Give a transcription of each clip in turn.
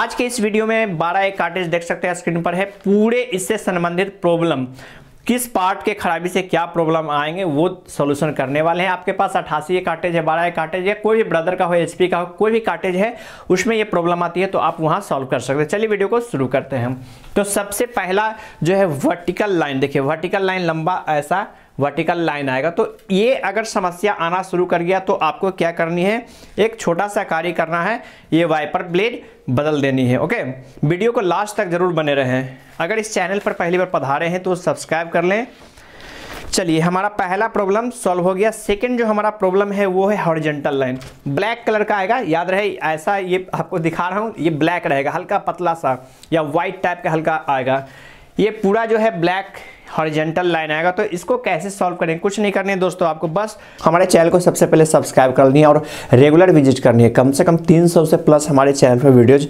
आज के इस वीडियो में बारह एक कार्टेज देख सकते हैं स्क्रीन पर है पूरे इससे संबंधित प्रॉब्लम किस पार्ट के खराबी से क्या प्रॉब्लम आएंगे वो सोल्यूशन करने वाले हैं आपके पास अठासी एक कार्टेज है बारह एक कार्टेज है कोई भी ब्रदर का हो एचपी का हो कोई भी कार्टेज है उसमें ये प्रॉब्लम आती है तो आप वहां सॉल्व कर सकते हैं चलिए वीडियो को शुरू करते हैं तो सबसे पहला जो है वर्टिकल लाइन देखिए वर्टिकल लाइन लंबा ऐसा वर्टिकल लाइन आएगा तो ये अगर समस्या आना शुरू कर गया तो आपको क्या करनी है एक छोटा सा कार्य करना है ये वाइपर ब्लेड बदल देनी है ओके वीडियो को लास्ट तक जरूर बने रहें अगर इस चैनल पर पहली बार पधारे हैं तो सब्सक्राइब कर लें चलिए हमारा पहला प्रॉब्लम सॉल्व हो गया सेकंड जो हमारा प्रॉब्लम है वो है हॉर्जेंटल लाइन ब्लैक कलर का आएगा याद रहे ऐसा ये आपको दिखा रहा हूँ ये ब्लैक रहेगा हल्का पतला सा या वाइट टाइप का हल्का आएगा ये पूरा जो है ब्लैक हॉरिजेंटल लाइन आएगा तो इसको कैसे सॉल्व करें कुछ नहीं करनी है दोस्तों आपको बस हमारे चैनल को सबसे पहले सब्सक्राइब करनी है और रेगुलर विजिट करनी है कम से कम 300 से प्लस हमारे चैनल पर वीडियोज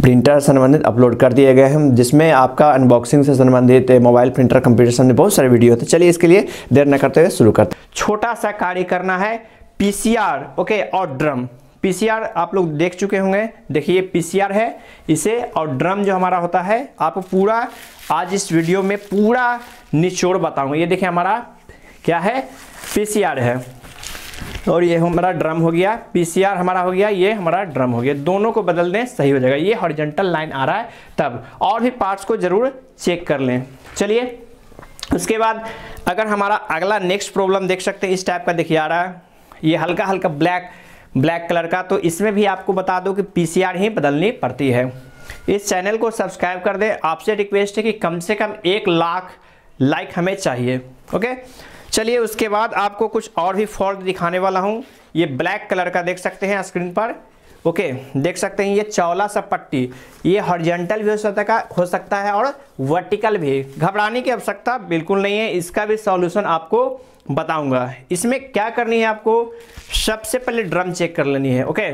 प्रिंटर संबंधित अपलोड कर दिए गए हैं जिसमें आपका अनबॉक्सिंग से संबंधित मोबाइल प्रिंटर कंप्यूटर संबंधित बहुत सारे वीडियो थे चलिए इसके लिए देर न करते हुए शुरू करते छोटा सा कार्य करना है पी ओके और ड्रम पीसीआर आप लोग देख चुके होंगे देखिए पीसीआर है इसे और ड्रम जो हमारा होता है आप पूरा आज इस वीडियो में पूरा निचोड़ बताऊंगा ये देखिए हमारा क्या है पीसीआर है और ये हमारा ड्रम हो गया पीसीआर हमारा हो गया ये हमारा ड्रम हो गया दोनों को बदल दें सही हो जाएगा ये हॉरिजेंटल लाइन आ रहा है तब और भी पार्ट्स को ज़रूर चेक कर लें चलिए उसके बाद अगर हमारा अगला नेक्स्ट प्रॉब्लम देख सकते हैं इस टाइप का देखिए आ रहा है ये हल्का हल्का ब्लैक ब्लैक कलर का तो इसमें भी आपको बता दो कि पी ही बदलनी पड़ती है इस चैनल को सब्सक्राइब कर दें आपसे रिक्वेस्ट है कि कम से कम एक लाख लाइक हमें चाहिए ओके चलिए उसके बाद आपको कुछ और भी फॉल्ट दिखाने वाला हूँ ये ब्लैक कलर का देख सकते हैं स्क्रीन पर ओके देख सकते हैं ये चौला सा पट्टी ये हॉर्जेंटल भी हो सकता हो सकता है और वर्टिकल भी घबराने की आवश्यकता बिल्कुल नहीं है इसका भी सॉल्यूशन आपको बताऊंगा इसमें क्या करनी है आपको सबसे पहले ड्रम चेक कर लेनी है ओके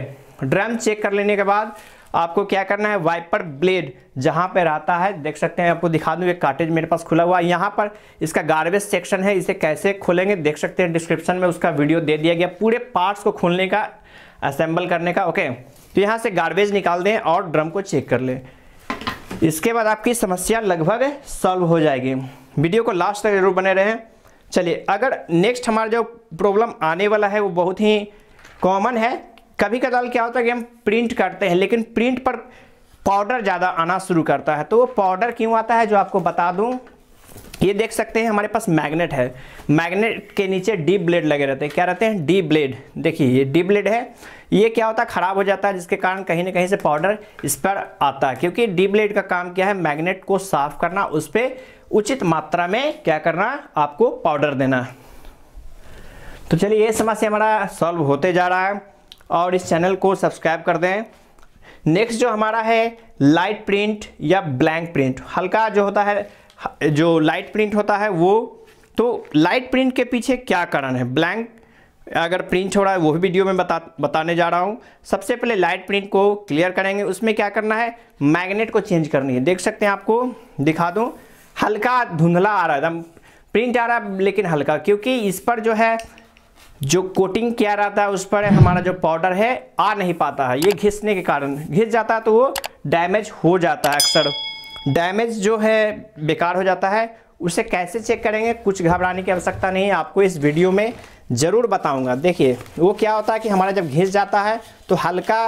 ड्रम चेक कर लेने के बाद आपको क्या करना है वाइपर ब्लेड जहाँ पे रहता है देख सकते हैं आपको दिखा दूँ एक कार्टेज मेरे पास खुला हुआ है यहाँ पर इसका गार्बेज सेक्शन है इसे कैसे खोलेंगे देख सकते हैं डिस्क्रिप्शन में उसका वीडियो दे दिया गया पूरे पार्ट्स को खोलने का असेंबल करने का ओके तो यहाँ से गार्बेज निकाल दें और ड्रम को चेक कर लें इसके बाद आपकी समस्या लगभग सॉल्व हो जाएगी वीडियो को लास्ट तक जरूर बने रहें चलिए अगर नेक्स्ट हमारा जो प्रॉब्लम आने वाला है वो बहुत ही कॉमन है कभी कदाल क्या होता है कि हम प्रिंट करते हैं लेकिन प्रिंट पर पाउडर ज़्यादा आना शुरू करता है तो वो पाउडर क्यों आता है जो आपको बता दूँ ये देख सकते हैं हमारे पास मैग्नेट है मैग्नेट के नीचे डीप ब्लेड लगे रहते हैं क्या रहते हैं डीप ब्लेड देखिए ये डी ब्लेड है ये क्या होता है ख़राब हो जाता है जिसके कारण कहीं ना कहीं से पाउडर इस पर आता है क्योंकि डी ब्लेड का काम क्या है मैग्नेट को साफ करना उस पर उचित मात्रा में क्या करना आपको पाउडर देना तो चलिए ये समस्या हमारा सॉल्व होते जा रहा है और इस चैनल को सब्सक्राइब कर दें नेक्स्ट जो हमारा है लाइट प्रिंट या ब्लैंक प्रिंट हल्का जो होता है हाँ, जो लाइट प्रिंट होता है वो तो लाइट प्रिंट के पीछे क्या कारण है ब्लैंक अगर प्रिंट हो रहा है वो भी वीडियो में बता बताने जा रहा हूँ सबसे पहले लाइट प्रिंट को क्लियर करेंगे उसमें क्या करना है मैग्नेट को चेंज करनी है देख सकते हैं आपको दिखा दूँ हल्का धुंधला आ रहा है एकदम प्रिंट आ रहा है लेकिन हल्का क्योंकि इस पर जो है जो कोटिंग किया रहता है उस पर हमारा जो पाउडर है आ नहीं पाता है ये घिसने के कारण घिस जाता है तो वो डैमेज हो जाता है अक्सर डैमेज जो है बेकार हो जाता है उसे कैसे चेक करेंगे कुछ घबराने की आवश्यकता नहीं है आपको इस वीडियो में ज़रूर बताऊंगा देखिए वो क्या होता है कि हमारा जब घिस जाता है तो हल्का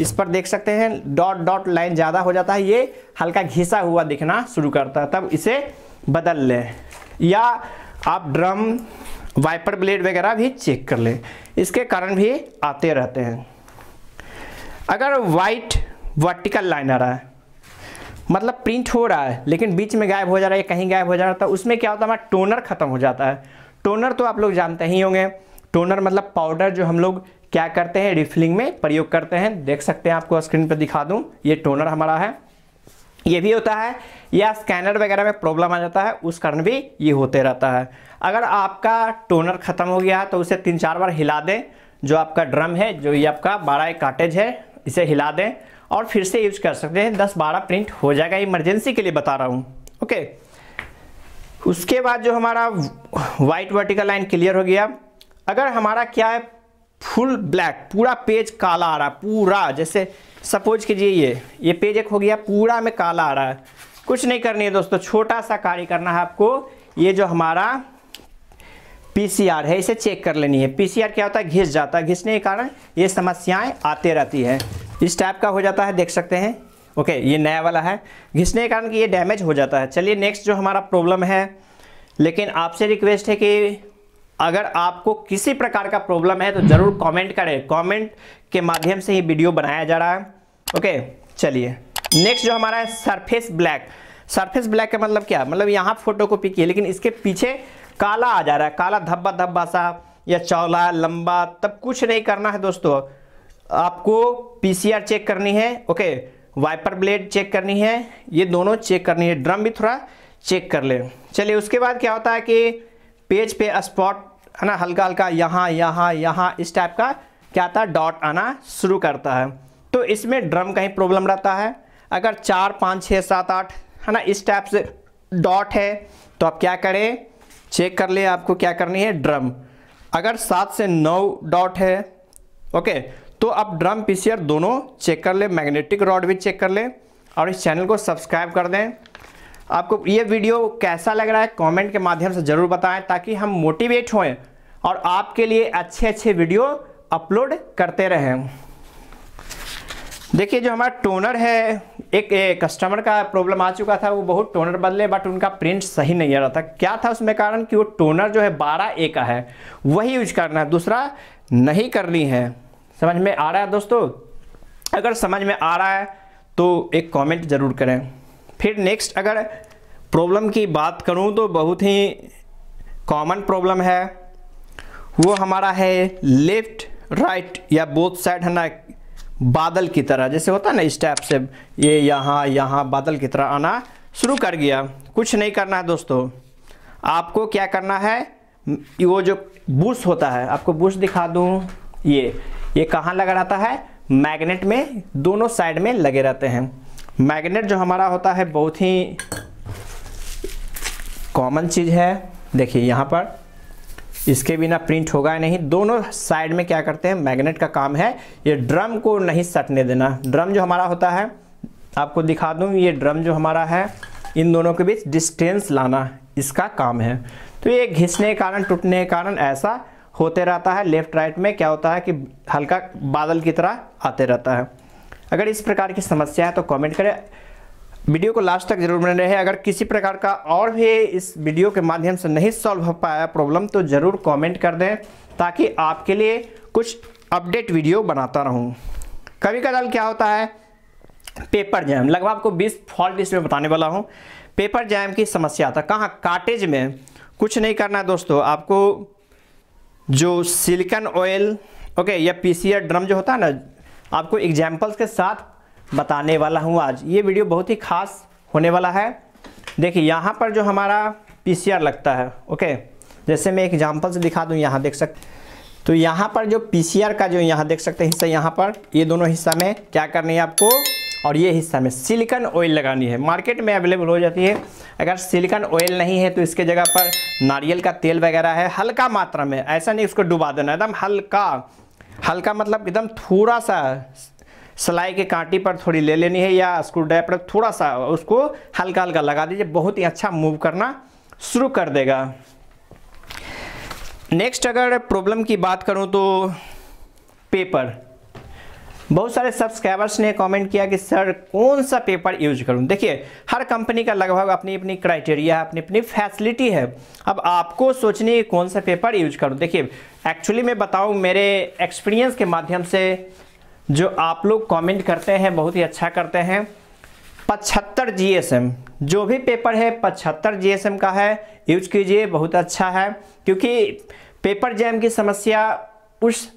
इस पर देख सकते हैं डॉट डॉट लाइन ज़्यादा हो जाता है ये हल्का घिसा हुआ दिखना शुरू करता है तब इसे बदल लें या आप ड्रम वाइपर ब्लेड वगैरह भी चेक कर लें इसके कारण भी आते रहते हैं अगर वाइट वर्टिकल लाइन आ रहा है मतलब प्रिंट हो रहा है लेकिन बीच में गायब हो जा रहा है कहीं गायब हो जा रहा था तो उसमें क्या होता है हमारा टोनर ख़त्म हो जाता है टोनर तो आप लोग जानते ही होंगे टोनर मतलब पाउडर जो हम लोग क्या करते हैं रिफिलिंग में प्रयोग करते हैं देख सकते हैं आपको स्क्रीन पर दिखा दूँ ये टोनर हमारा है ये भी होता है या स्कैनर वगैरह में प्रॉब्लम आ जाता है उस कारण भी ये होते रहता है अगर आपका टोनर ख़त्म हो गया है तो उसे तीन चार बार हिला दें जो आपका ड्रम है जो ये आपका बारह काटेज है इसे हिला दें और फिर से यूज कर सकते हैं दस बारह प्रिंट हो जाएगा इमरजेंसी के लिए बता रहा हूँ ओके उसके बाद जो हमारा वाइट वर्टिकल लाइन क्लियर हो गया अगर हमारा क्या है फुल ब्लैक पूरा पेज काला आ रहा पूरा जैसे सपोज कीजिए ये ये पेज एक हो गया पूरा में काला आ रहा है कुछ नहीं करनी है दोस्तों छोटा सा कार्य करना है आपको ये जो हमारा पीसीआर है इसे चेक कर लेनी है पीसीआर क्या होता है घिस जाता है घिसने के कारण ये समस्याएं आते रहती हैं इस टाइप का हो जाता है देख सकते हैं ओके ये नया वाला है घिसने के कारण कि ये डैमेज हो जाता है चलिए नेक्स्ट जो हमारा प्रॉब्लम है लेकिन आपसे रिक्वेस्ट है कि अगर आपको किसी प्रकार का प्रॉब्लम है तो ज़रूर कमेंट करें कमेंट के माध्यम से ये वीडियो बनाया जा रहा है ओके चलिए नेक्स्ट जो हमारा है सरफेस ब्लैक सरफेस ब्लैक का मतलब क्या मतलब यहाँ फोटो कॉपी की है लेकिन इसके पीछे काला आ जा रहा है काला धब्बा धब्बा सा या चौला लंबा तब कुछ नहीं करना है दोस्तों आपको पीसीआर चेक करनी है ओके वाइपर ब्लेड चेक करनी है ये दोनों चेक करनी है ड्रम भी थोड़ा चेक कर लें चलिए उसके बाद क्या होता है कि पेज पे स्पॉट है ना हल्का हल्का यहाँ यहाँ यहाँ इस टाइप का क्या था है डॉट आना शुरू करता है तो इसमें ड्रम का ही प्रॉब्लम रहता है अगर चार पाँच छः सात आठ है ना इस टाइप से डॉट है तो आप क्या करें चेक कर ले आपको क्या करनी है ड्रम अगर सात से नौ डॉट है ओके तो आप ड्रम पीसीआर दोनों चेक कर लें मैग्नेटिक रॉड भी चेक कर लें और इस चैनल को सब्सक्राइब कर दें आपको ये वीडियो कैसा लग रहा है कमेंट के माध्यम से ज़रूर बताएं ताकि हम मोटिवेट होएं और आपके लिए अच्छे अच्छे वीडियो अपलोड करते रहें देखिए जो हमारा टोनर है एक, एक कस्टमर का प्रॉब्लम आ चुका था वो बहुत टोनर बदले बट उनका प्रिंट सही नहीं आ रहा था क्या था उसमें कारण कि वो टोनर जो है बारह ए का है वही यूज करना है दूसरा नहीं करनी है समझ में आ रहा है दोस्तों अगर समझ में आ रहा है तो एक कमेंट ज़रूर करें फिर नेक्स्ट अगर प्रॉब्लम की बात करूं तो बहुत ही कॉमन प्रॉब्लम है वो हमारा है लेफ्ट राइट या बोथ साइड है ना बादल की तरह जैसे होता है ना स्टेप से ये यहाँ यहाँ बादल की तरह आना शुरू कर गया कुछ नहीं करना है दोस्तों आपको क्या करना है वो जो बुश होता है आपको बुश दिखा दूँ ये ये कहाँ लगा रहता है मैग्नेट में दोनों साइड में लगे रहते हैं मैग्नेट जो हमारा होता है बहुत ही कॉमन चीज़ है देखिए यहाँ पर इसके बिना प्रिंट होगा नहीं दोनों साइड में क्या करते हैं मैग्नेट का काम है ये ड्रम को नहीं सटने देना ड्रम जो हमारा होता है आपको दिखा दूँ ये ड्रम जो हमारा है इन दोनों के बीच डिस्टेंस लाना इसका काम है तो ये घिसने के कारण टूटने के कारण ऐसा होते रहता है लेफ्ट राइट में क्या होता है कि हल्का बादल की तरह आते रहता है अगर इस प्रकार की समस्या है तो कमेंट करें वीडियो को लास्ट तक जरूर बने रहे अगर किसी प्रकार का और भी इस वीडियो के माध्यम से नहीं सॉल्व हो पाया प्रॉब्लम तो ज़रूर कमेंट कर दें ताकि आपके लिए कुछ अपडेट वीडियो बनाता रहूं कभी कदाल क्या होता है पेपर जैम लगभग आपको 20 फॉल्ट इसमें बताने वाला हूं पेपर जैम की समस्या था कहाँ काटेज में कुछ नहीं करना है दोस्तों आपको जो सिलिकन ऑयल ओके या पीसीआर ड्रम जो होता है ना आपको एग्जाम्पल्स के साथ बताने वाला हूँ आज ये वीडियो बहुत ही खास होने वाला है देखिए यहाँ पर जो हमारा पीसीआर लगता है ओके जैसे मैं एग्जाम्पल से दिखा दूँ यहाँ देख सकते तो यहाँ पर जो पीसीआर का जो यहाँ देख सकते हैं हिस्सा यहाँ पर ये दोनों हिस्सा में क्या करनी है आपको और ये हिस्सा में सिलिकन ऑयल लगानी है मार्केट में अवेलेबल हो जाती है अगर सिलिकन ऑयल नहीं है तो इसके जगह पर नारियल का तेल वगैरह है हल्का मात्रा में ऐसा नहीं उसको डुबा देना एकदम हल्का हल्का मतलब एकदम थोड़ा सा सलाई के कांटी पर थोड़ी ले लेनी है या स्क्रू ड्राइव पर थोड़ा सा उसको हल्का हल्का लगा दीजिए बहुत ही अच्छा मूव करना शुरू कर देगा नेक्स्ट अगर प्रॉब्लम की बात करूँ तो पेपर बहुत सारे सब्सक्राइबर्स ने कमेंट किया कि सर कौन सा पेपर यूज करूं देखिए हर कंपनी का लगभग अपनी अपनी क्राइटेरिया अपनी अपनी फैसिलिटी है अब आपको सोचने कौन सा पेपर यूज करूं देखिए एक्चुअली मैं बताऊं मेरे एक्सपीरियंस के माध्यम से जो आप लोग कमेंट करते हैं बहुत ही अच्छा करते हैं पचहत्तर जी जो भी पेपर है पचहत्तर जी का है यूज कीजिए बहुत अच्छा है क्योंकि पेपर जैम की समस्या उस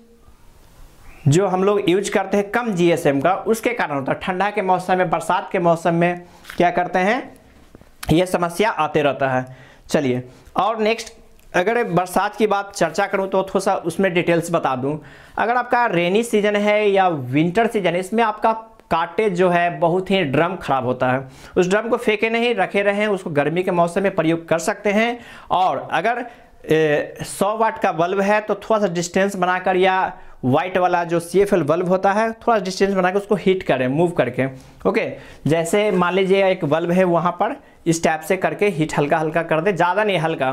जो हम लोग यूज करते हैं कम जीएसएम का उसके कारण होता है ठंडा के मौसम में बरसात के मौसम में क्या करते हैं ये समस्या आते रहता है चलिए और नेक्स्ट अगर बरसात की बात चर्चा करूं तो थोड़ा सा उसमें डिटेल्स बता दूं अगर आपका रेनी सीजन है या विंटर सीजन है इसमें आपका काटेज जो है बहुत ही ड्रम खराब होता है उस ड्रम को फेंके नहीं रखे रहें उसको गर्मी के मौसम में प्रयोग कर सकते हैं और अगर सौ वाट का बल्ब है तो थोड़ा सा डिस्टेंस बनाकर या वाइट वाला जो सी एफ एल बल्ब होता है थोड़ा डिस्टेंस बनाकर उसको हीट करें मूव करके ओके जैसे मान लीजिए एक बल्ब है वहाँ पर इस टाइप से करके हीट हल्का हल्का कर दे ज़्यादा नहीं हल्का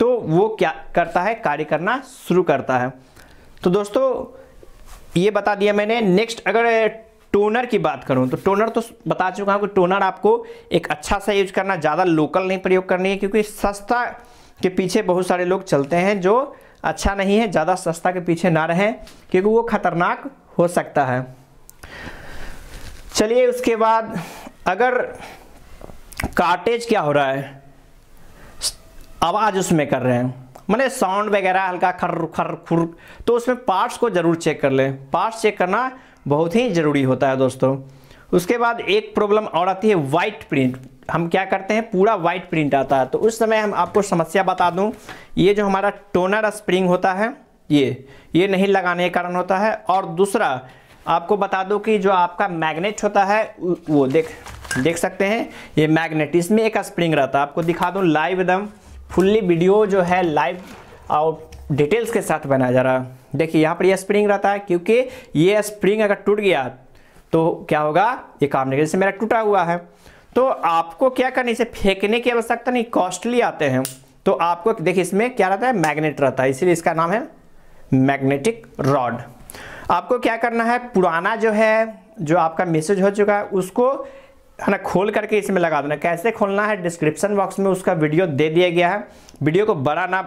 तो वो क्या करता है कार्य करना शुरू करता है तो दोस्तों ये बता दिया मैंने नेक्स्ट अगर टोनर की बात करूं तो टोनर तो बता चुका हूं कि टोनर आपको एक अच्छा सा यूज करना ज़्यादा लोकल नहीं प्रयोग करनी है क्योंकि सस्ता के पीछे बहुत सारे लोग चलते हैं जो अच्छा नहीं है ज़्यादा सस्ता के पीछे ना रहें क्योंकि वो खतरनाक हो सकता है चलिए उसके बाद अगर कार्टेज क्या हो रहा है आवाज़ उसमें कर रहे हैं मैंने साउंड वगैरह हल्का खर खर खुर तो उसमें पार्ट्स को ज़रूर चेक कर लें पार्ट्स चेक करना बहुत ही ज़रूरी होता है दोस्तों उसके बाद एक प्रॉब्लम और आती है वाइट प्रिंट हम क्या करते हैं पूरा वाइट प्रिंट आता है तो उस समय हम आपको समस्या बता दूं ये जो हमारा टोनर स्प्रिंग होता है ये ये नहीं लगाने के कारण होता है और दूसरा आपको बता दूं कि जो आपका मैग्नेट होता है वो देख देख सकते हैं ये मैग्नेट इसमें एक स्प्रिंग रहता है आपको दिखा दूँ लाइव एकदम फुल्ली वीडियो जो है लाइव और डिटेल्स के साथ बनाया जा रहा है देखिए यहाँ पर यह स्प्रिंग रहता है क्योंकि ये स्प्रिंग अगर टूट गया तो क्या होगा ये काम नहीं जैसे मेरा टूटा हुआ है तो आपको क्या करना इसे फेंकने की आवश्यकता नहीं कॉस्टली आते हैं तो आपको देखिए इसमें क्या रहता है मैग्नेट रहता है इसीलिए इसका नाम है मैग्नेटिक रॉड आपको क्या करना है पुराना जो है जो आपका मैसेज हो चुका है उसको है ना खोल करके इसमें लगा देना कैसे खोलना है डिस्क्रिप्शन बॉक्स में उसका वीडियो दे दिया गया है वीडियो को बड़ा ना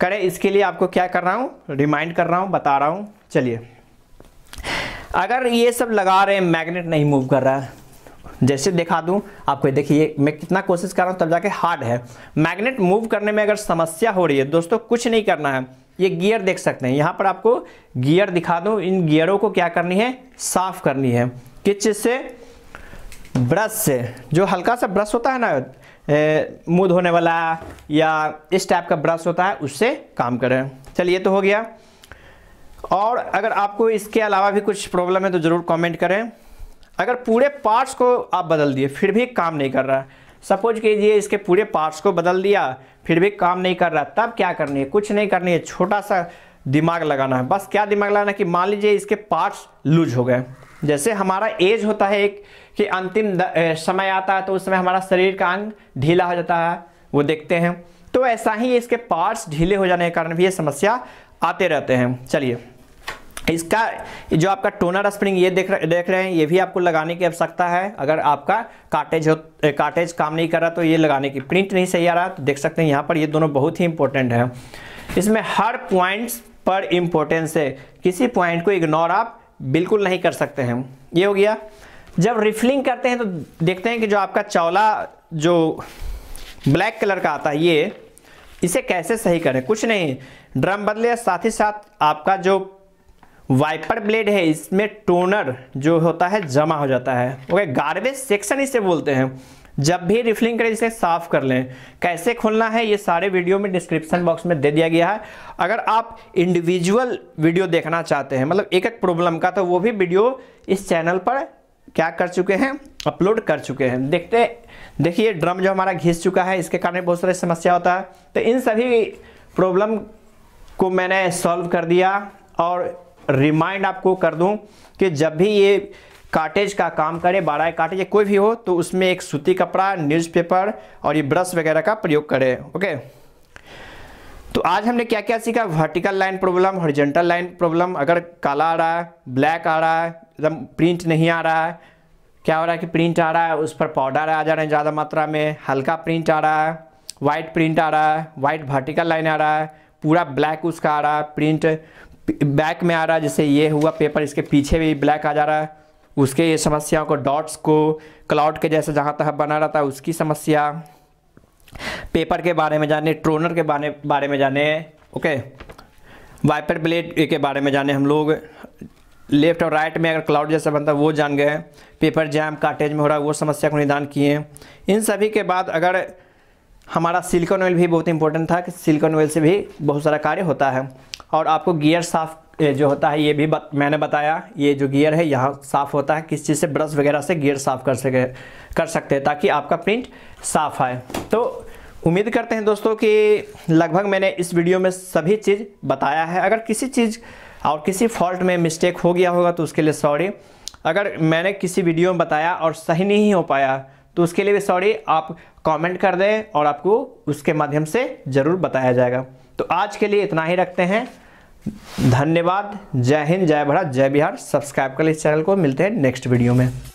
करें इसके लिए आपको क्या कर रहा हूँ रिमाइंड कर रहा हूँ बता रहा हूँ चलिए अगर ये सब लगा रहे हैं मैग्नेट नहीं मूव कर रहा है जैसे दिखा दूं आपको देखिए मैं कितना कोशिश कर रहा हूँ तब जाके हार्ड है मैग्नेट मूव करने में अगर समस्या हो रही है दोस्तों कुछ नहीं करना है ये गियर देख सकते हैं यहाँ पर आपको गियर दिखा दूँ इन गियरों को क्या करनी है साफ करनी है किस चीज़ से ब्रश से जो हल्का सा ब्रश होता है ना मुंह धोने वाला या इस टाइप का ब्रश होता है उससे काम करें चलिए तो हो गया और अगर आपको इसके अलावा भी कुछ प्रॉब्लम है तो ज़रूर कमेंट करें अगर पूरे पार्ट्स को आप बदल दिए फिर भी काम नहीं कर रहा है सपोज कीजिए इसके पूरे पार्ट्स को बदल दिया फिर भी काम नहीं कर रहा तब क्या करनी है कुछ नहीं करनी है छोटा सा दिमाग लगाना है बस क्या दिमाग लगाना है कि मान लीजिए इसके पार्ट्स लूज हो गए जैसे हमारा एज होता है एक कि अंतिम समय आता है तो उस समय हमारा शरीर का अंग ढीला हो जाता है वो देखते हैं तो ऐसा ही इसके पार्ट्स ढीले हो जाने के कारण भी ये समस्या आते रहते हैं चलिए इसका जो आपका टोनर स्प्रिंग ये देख देख रहे हैं ये भी आपको लगाने की आवश्यकता है अगर आपका काटेज हो काटेज काम नहीं कर रहा तो ये लगाने की प्रिंट नहीं सही आ रहा तो देख सकते हैं यहाँ पर ये दोनों बहुत ही इंपॉर्टेंट है इसमें हर पॉइंट्स पर इम्पोर्टेंस है किसी पॉइंट को इग्नोर आप बिल्कुल नहीं कर सकते हैं ये हो गया जब रिफिलिंग करते हैं तो देखते हैं कि जो आपका चौला जो ब्लैक कलर का आता है ये इसे कैसे सही करें कुछ नहीं ड्रम बदले साथ ही साथ आपका जो वाइपर ब्लेड है इसमें टोनर जो होता है जमा हो जाता है ओके गार्बेज सेक्शन इसे बोलते हैं जब भी रिफिलिंग करें इसे साफ कर लें कैसे खोलना है ये सारे वीडियो में डिस्क्रिप्शन बॉक्स में दे दिया गया है अगर आप इंडिविजुअल वीडियो देखना चाहते हैं मतलब एक एक प्रॉब्लम का तो वो भी वीडियो इस चैनल पर क्या कर चुके हैं अपलोड कर चुके हैं देखते देखिए ड्रम जो हमारा घिस चुका है इसके कारण बहुत सारी समस्या होता है तो इन सभी प्रॉब्लम को मैंने सॉल्व कर दिया और रिमाइंड आपको कर दूं कि जब भी ये काटेज का काम करे बारह काटेज कोई भी हो तो उसमें एक सूती कपड़ा न्यूज़पेपर और ये ब्रश वगैरह का प्रयोग करें ओके तो आज हमने क्या क्या सीखा vertical line problem horizontal line problem अगर काला आ रहा है ब्लैक आ रहा है एकदम प्रिंट नहीं आ रहा है क्या हो रहा है कि प्रिंट आ रहा है उस पर पाउडर आ जा रहे हैं ज़्यादा मात्रा में हल्का प्रिंट आ रहा है वाइट प्रिंट आ रहा है वाइट वर्टिकल लाइन आ रहा है पूरा ब्लैक उसका आ रहा है प्रिंट बैक में आ रहा है जैसे ये हुआ पेपर इसके पीछे भी ब्लैक आ जा रहा है उसके ये समस्याओं को डॉट्स को क्लाउड के जैसे जहाँ तक बना रहता है उसकी समस्या पेपर के बारे में जाने ट्रोनर के बारे बारे में जाने ओके वाइपर ब्लेड के बारे में जाने हम लोग लेफ्ट और राइट में अगर क्लाउड जैसा बनता है वो जान गए पेपर जैम काटेज में हो रहा है वो समस्या को निदान किए इन सभी के बाद अगर हमारा सिलिकॉन ऑयल भी बहुत इंपॉर्टेंट था कि सिलिकॉन ऑयल से भी बहुत सारा कार्य होता है और आपको गियर साफ़ जो होता है ये भी बत, मैंने बताया ये जो गियर है यहाँ साफ़ होता है किस चीज़ से ब्रश वगैरह से गियर साफ़ कर सके कर सकते हैं ताकि आपका प्रिंट साफ़ आए तो उम्मीद करते हैं दोस्तों कि लगभग मैंने इस वीडियो में सभी चीज़ बताया है अगर किसी चीज़ और किसी फॉल्ट में मिस्टेक हो गया होगा तो उसके लिए सॉरी अगर मैंने किसी वीडियो में बताया और सही नहीं हो पाया तो उसके लिए भी सॉरी आप कमेंट कर दें और आपको उसके माध्यम से ज़रूर बताया जाएगा तो आज के लिए इतना ही रखते हैं धन्यवाद जय हिंद जय भारत जय बिहार सब्सक्राइब कर इस चैनल को मिलते हैं नेक्स्ट वीडियो में